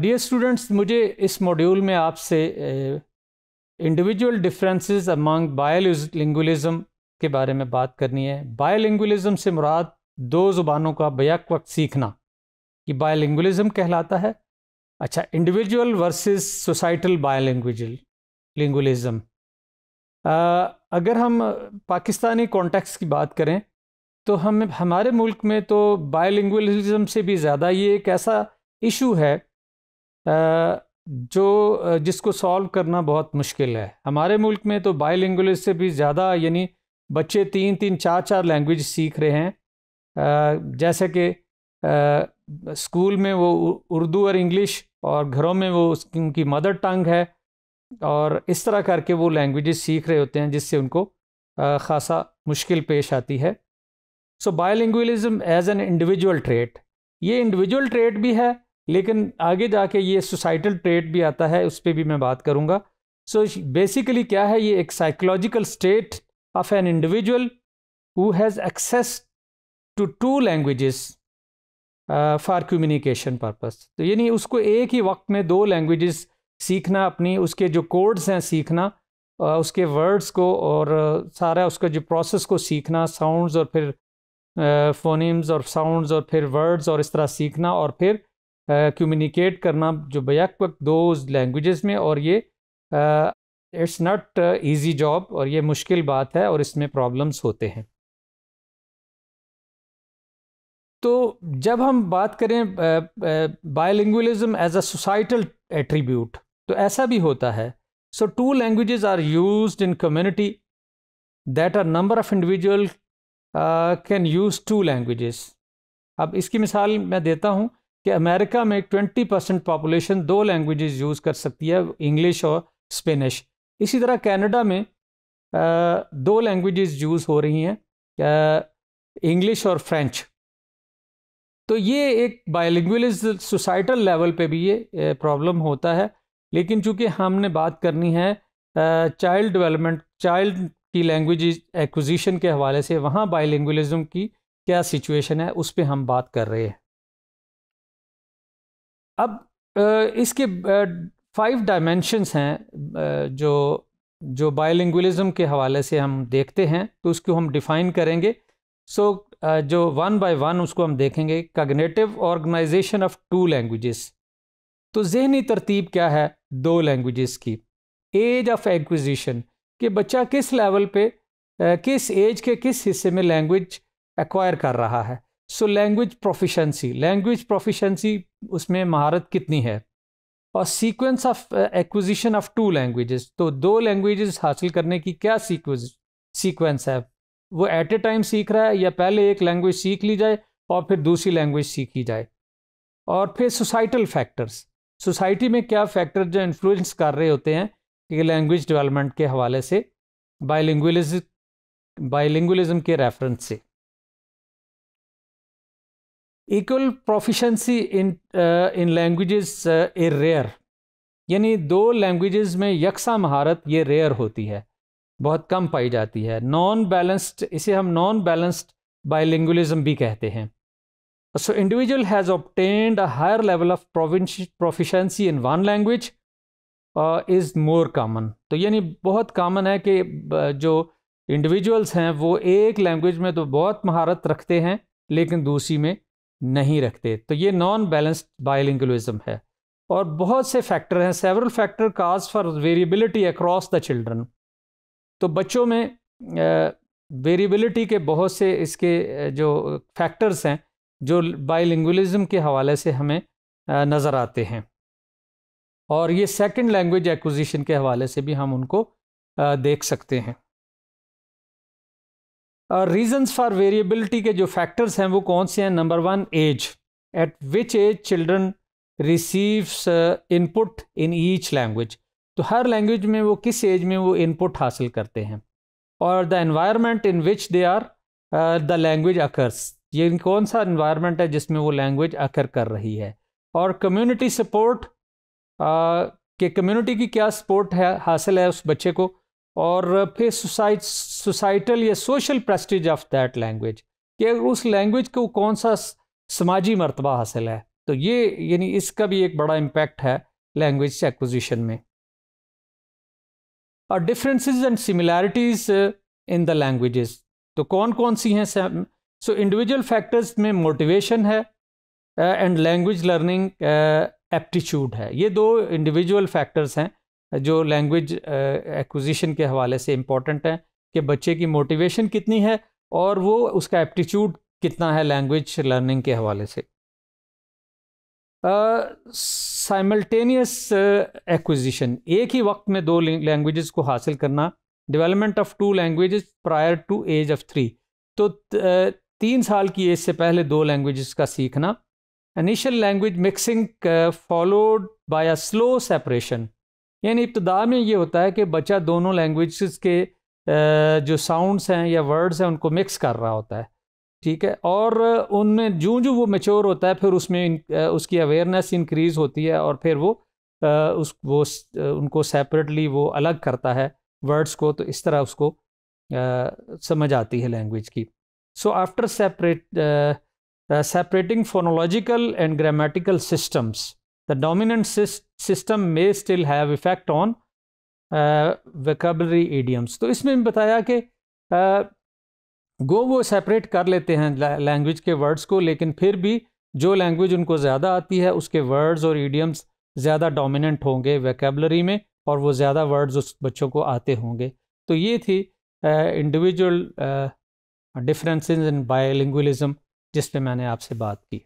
dear students मुझे इस module में आपसे इंडिविजुअल डिफरेंसेस अमंग बायोलिंगुलिज्म के बारे में बात करनी है बायोलिंगुलिज्म से मुराद दो ज़ुबानों का बैक वक्त सीखना कि बायोलिंगुलिज्म कहलाता है अच्छा individual versus societal bilingual lingualism अगर हम पाकिस्तानी कॉन्टेक्स्ट की बात करें तो हम हमारे मुल्क में तो बायोलिंगुलिज्म से भी ज़्यादा ये एक ऐसा इशू है जो जिसको सॉल्व करना बहुत मुश्किल है हमारे मुल्क में तो बाईलिंगुअल से भी ज़्यादा यानी बच्चे तीन तीन चार चार लैंग्वेज सीख रहे हैं जैसे कि स्कूल में वो उर्दू और इंग्लिश और घरों में वो उनकी मदर टंग है और इस तरह करके वो लैंग्वेज सीख रहे होते हैं जिससे उनको ख़ासा मुश्किल पेश आती है so bilingualism as an individual trait ये इंडिविजुअल ट्रेट भी है लेकिन आगे जाके ये सोसाइटल ट्रेट भी आता है उस पर भी मैं बात करूँगा सो बेसिकली क्या है ये एक psychological state of an individual who has access to two languages for communication purpose तो यानी उसको एक ही वक्त में दो लैंग्वेजेस सीखना अपनी उसके जो कोड्स हैं सीखना uh, उसके वर्ड्स को और uh, सारा उसका जो प्रोसेस को सीखना साउंड्स और फिर फोनिम्स uh, और साउंड्स और फिर वर्ड्स और इस तरह सीखना और फिर कम्युनिकेट करना जो बैक वक्त दो लैंग्वेजेस में और ये इट्स नॉट ईजी जॉब और ये मुश्किल बात है और इसमें प्रॉब्लम्स होते हैं तो जब हम बात करें bilingualism as a societal attribute तो ऐसा भी होता है so two languages are used in community that are number of individual can use two languages अब इसकी मिसाल मैं देता हूँ कि अमेरिका में 20 परसेंट पॉपुलेशन दो लैंग्वेज यूज़ कर सकती है इंग्लिश और स्पेनिश इसी तरह कनाडा में दो लैंग्वेज यूज़ हो रही हैं इंग्लिश और फ्रेंच तो ये एक बायोलिंगलिज सोसाइटल लेवल पे भी ये प्रॉब्लम होता है लेकिन चूंकि हमने बात करनी है चाइल्ड डेवलपमेंट चाइल्ड की लैंग्वेज एक्विजिशन के हवाले से वहाँ बायोलिंगलिज्म की क्या सिचुएशन है उस पर हम बात कर रहे हैं अब इसके फाइव डायमेंशंस हैं जो जो बायोलिंगलिज़म के हवाले से हम देखते हैं तो उसको हम डिफ़ाइन करेंगे सो so, जो वन बाय वन उसको हम देखेंगे cognitive organization of two languages तो जहनी तरतीब क्या है दो लैंग्वेजेस की एज ऑफ एक्विजिशन कि बच्चा किस लेवल पे किस एज के किस हिस्से में लैंग्वेज एक्वायर कर रहा है so language proficiency language proficiency उसमें महारत कितनी है और sequence of acquisition of two languages तो दो लैंग्वेजेस हासिल करने की क्या सीक्वेंस है वो एट ए टाइम सीख रहा है या पहले एक लैंग्वेज सीख ली जाए और फिर दूसरी लैंग्वेज सीखी जाए और फिर सोसाइटल फैक्टर्स सोसाइटी में क्या फैक्टर जो इन्फ्लुएंस कर रहे होते हैं कि लैंग्वेज डेवलपमेंट के हवाले से बायलिंगुलिज्म बायलिंगुलिज्म के रेफरेंस से equal proficiency in in languages a rare यानी दो लैंग्वेजेस में यकसा महारत ये रेयर होती है बहुत कम पाई जाती है नॉन बैलेंस्ड इसे हम नॉन बैलेंस्ड बायलिंगुलिज्म भी कहते हैं so individual has obtained a higher level of proficiency in one language is more common तो यानी बहुत कॉमन है कि uh, जो इंडिविजुअल्स हैं वो एक लैंग्वेज में तो बहुत महारत रखते हैं लेकिन दूसरी में नहीं रखते तो ये नॉन बैलेंस्ड बायलिंगलिज्म है और बहुत से फैक्टर हैं several factor cause for variability across the children तो बच्चों में वेरिएबिलिटी के बहुत से इसके जो फैक्टर्स हैं जो बायलिंगलिज्म के हवाले से हमें नज़र आते हैं और ये सेकंड लैंग्वेज एक्विजिशन के हवाले से भी हम उनको देख सकते हैं रीजंस फॉर वेरिएबिलिटी के जो फैक्टर्स हैं वो कौन से हैं number one age at which age children receives input in each language तो हर लैंग्वेज में वो किस एज में वो इनपुट हासिल करते हैं और the environment in which they are the language occurs ये कौन सा इन्वायरमेंट है जिसमें वो लैंग्वेज अकर कर रही है और कम्युनिटी सपोर्ट uh, के कम्युनिटी की क्या सपोर्ट है हासिल है उस बच्चे को और फिर सोसाइट सोसाइटल या social prestige of that language कि उस लैंग्वेज को कौन सा समाजी मरतबा हासिल है तो ये यानी इसका भी एक बड़ा इम्पेक्ट है लैंग्वेज एक्विजिशन में और differences and similarities in the languages तो कौन कौन सी हैं सो इंडिविजुअल फैक्टर्स में मोटिवेशन है एंड लैंग्वेज लर्निंग एप्टीट्यूड है ये दो इंडिविजुअल फैक्टर्स हैं जो लैंग्वेज एक्विजिशन uh, के हवाले से इम्पॉर्टेंट हैं कि बच्चे की मोटिवेशन कितनी है और वो उसका एप्टीट्यूड कितना है लैंग्वेज लर्निंग के हवाले से साइमल्टेनियस uh, एक्विजिशन uh, एक ही वक्त में दो लैंग्वेजेस को हासिल करना development of two languages prior to age of three तो तीन साल की एज से पहले दो लैंग्वेजेस का सीखना initial language mixing followed by a slow separation यानी इब्तदा में ये होता है कि बच्चा दोनों लैंग्वेज के जो साउंड्स हैं या वर्ड्स हैं उनको मिक्स कर रहा होता है ठीक है और उनमें जो जो वो मेच्योर होता है फिर उसमें उसकी अवेयरनेस इंक्रीज़ होती है और फिर वो उस वो उनको सेपरेटली वो अलग करता है वर्ड्स को तो इस तरह उसको समझ आती है लैंग्वेज की so after separate separating phonological and grammatical systems the dominant system may still have effect on vocabulary uh, idioms तो इसमें भी बताया कि गो uh, वो सेपरेट कर लेते हैं लैंग्वेज के वर्ड्स को लेकिन फिर भी जो लैंग्वेज उनको ज़्यादा आती है उसके वर्ड्स और ईडियम्स ज़्यादा डोमिनेंट होंगे वेकेबलरी में और वो ज़्यादा वर्ड्स उस बच्चों को आते होंगे तो ये थी इंडिविजुअल डिफरेंसेस इन बायोलिंगुलिज्म जिस पे मैंने आपसे बात की